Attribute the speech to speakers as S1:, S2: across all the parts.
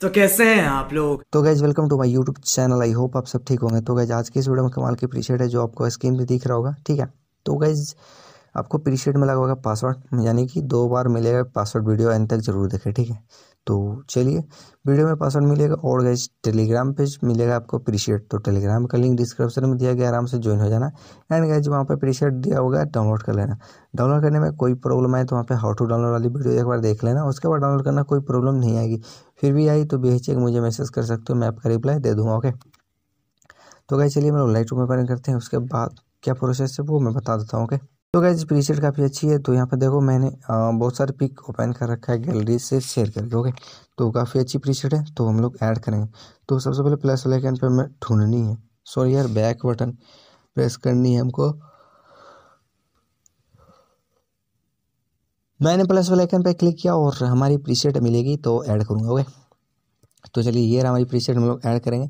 S1: तो कैसे हैं आप लोग तो guys welcome to my YouTube channel I hope आप सब ठीक होंगे तो गैज आज की इस वीडियो में कमाल की अप्रिशिएट है जो आपको स्क्रीन पे दिख रहा होगा ठीक है तो गैज आपको प्रीसेट में लगा होगा पासवर्ड यानी कि दो बार मिलेगा पासवर्ड वीडियो एंड तक जरूर देखें ठीक है तो चलिए वीडियो में पासवर्ड मिलेगा और गए टेलीग्राम पेज मिलेगा आपको प्रीसेट तो टेलीग्राम का लिंक डिस्क्रिप्शन में दिया गया आराम से ज्वाइन हो जाना एंड गए वहाँ पर प्रीसेट दिया होगा डाउनलोड कर लेना डाउनलोड करने में कोई प्रॉब्लम आए तो वहाँ पर हाउ टू डाउनलोड वाली वीडियो एक बार देख लेना उसके बाद डाउनलोड करना कोई प्रॉब्लम नहीं आएगी फिर भी आई तो बेहिचक मुझे मैसेज कर सकते हो मैं आपका रिप्लाई दे दूँगा ओके तो गए चलिए मैं लाइट रूम में ओपन करते हैं उसके बाद क्या प्रोसेस है वो मैं बता देता हूँ ओके तो गैस प्री सेट काफ़ी अच्छी है तो यहाँ पर देखो मैंने बहुत सारे पिक ओपन कर रखा है गैलरी से शेयर करके ओके तो काफ़ी अच्छी प्रीसेट है तो हम लोग ऐड करेंगे तो सबसे पहले प्लस वाले कैन पर हमें ढूंढनी है सॉरी यार बैक बटन प्रेस करनी है हमको मैंने प्लस वाले कैन पर क्लिक किया और हमारी प्रीसेट मिलेगी तो ऐड करूँगा ओके तो चलिए ये हमारी प्रीसेट हम लोग ऐड करेंगे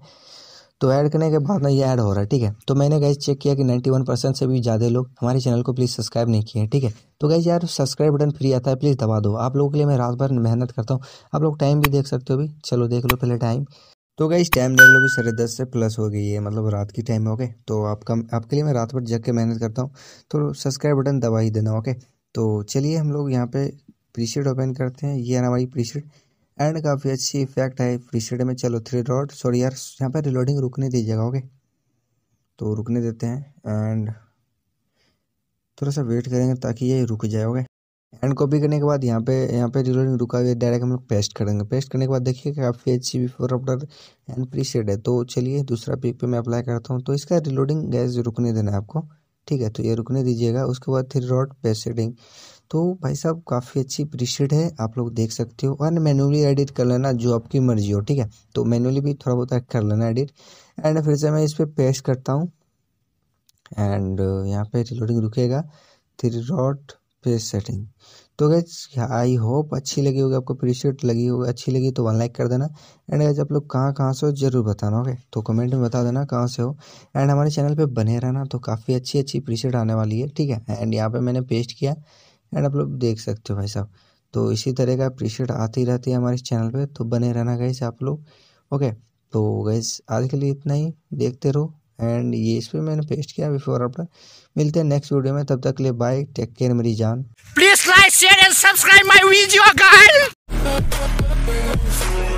S1: तो ऐड करने के बाद ना ये ऐड हो रहा है ठीक है तो मैंने गैस चेक किया कि 91 परसेंट से भी ज़्यादा लोग हमारे चैनल को प्लीज़ सब्सक्राइब नहीं किए ठीक है तो गैस यार सब्सक्राइब बटन फ्री आता है प्लीज़ दबा दो आप लोगों के लिए मैं रात भर मेहनत करता हूँ आप लोग टाइम भी देख सकते हो भी चलो देख लो पहले टाइम तो गई टाइम देख लो भी साढ़े दस से प्लस हो गई है मतलब रात की टाइम है ओके तो आपका आपके लिए मैं रात भर जग के मेहनत करता हूँ तो सब्सक्राइब बटन दबा ही देना ओके तो चलिए हम लोग यहाँ पे प्रीशेड ओपन करते हैं ये है हमारी प्रीशेड एंड काफ़ी अच्छी इफेक्ट है प्रीसेट में चलो थ्री रॉड सॉरी यार यहाँ पर रिलोडिंग रुकने दीजिएगा ओके तो रुकने देते हैं एंड थोड़ा सा वेट करेंगे ताकि ये रुक जाए ओके एंड कॉपी करने के बाद यहाँ पे यहाँ पे रिलोडिंग रुका हुआ डायरेक्ट हम लोग पेस्ट करेंगे पेस्ट करने के बाद देखिए काफ़ी अच्छी बिफोर आफ्टर एंड सेड है तो चलिए दूसरा पिक पे मैं अप्लाई करता हूँ तो इसका रिलोडिंग गैस रुकने देना है आपको ठीक है तो ये रुकने दीजिएगा उसके बाद थ्री रॉड पेस्ट सेडिंग तो भाई साहब काफ़ी अच्छी प्रीशेड है आप लोग देख सकते हो और मैनुअली एडिट कर लेना जो आपकी मर्जी हो ठीक है तो मैनुअली भी थोड़ा बहुत कर लेना एडिट एंड फिर से मैं इस पर पेस्ट करता हूँ एंड यहाँ पे रिलोडिंग रुकेगा थ्री रॉट पेज सेटिंग तो गए आई होप अच्छी लगी होगी आपको अप्रिशिएट लगी होगी अच्छी लगी तो वन लाइक कर देना एंड गैज आप लोग कहाँ कहाँ से हो जरूर बताना ओके तो कमेंट में बता देना कहाँ से हो एंड हमारे चैनल पे बने रहना तो काफ़ी अच्छी अच्छी अप्रिशिएट आने वाली है ठीक है एंड यहाँ पे मैंने पेस्ट किया एंड आप लोग देख सकते हो भाई साहब तो इसी तरह का अप्रिशिएट आती रहती है हमारे चैनल पे तो बने रहना गैस आप लोग ओके तो गैस आज के लिए इतना ही देखते रहो एंड ये इस पर मैंने पेस्ट किया बिफोर अपना मिलते हैं नेक्स्ट वीडियो में तब तक के लिए बाय टेक केयर मेरी जान please like share and subscribe my video guys